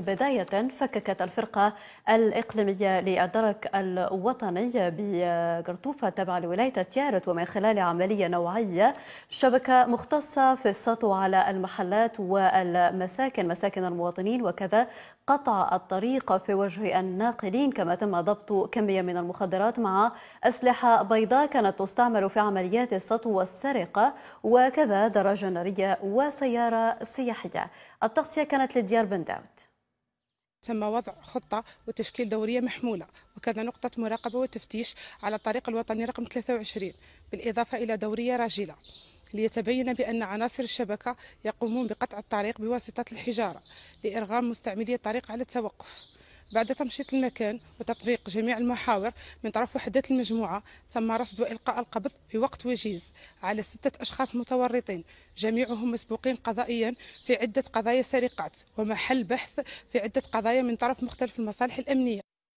بداية فككت الفرقة الإقليمية للدرك الوطني بقرطوفة تبع لولاية تيارت ومن خلال عملية نوعية شبكة مختصة في السطو على المحلات والمساكن مساكن المواطنين وكذا قطع الطريق في وجه الناقلين كما تم ضبط كمية من المخدرات مع أسلحة بيضاء كانت تستعمل في عمليات السطو والسرقة وكذا دراجة نارية وسيارة سياحية التغطية كانت لديار بن داود تم وضع خطة وتشكيل دورية محمولة وكذا نقطة مراقبة وتفتيش على الطريق الوطني رقم 23 بالإضافة إلى دورية راجلة ليتبين بأن عناصر الشبكة يقومون بقطع الطريق بواسطة الحجارة لإرغام مستعملي الطريق على التوقف بعد تمشيط المكان وتطبيق جميع المحاور من طرف وحدات المجموعة تم رصد وإلقاء القبض في وقت وجيز على ستة أشخاص متورطين جميعهم مسبوقين قضائيا في عدة قضايا سرقات ومحل بحث في عدة قضايا من طرف مختلف المصالح الأمنية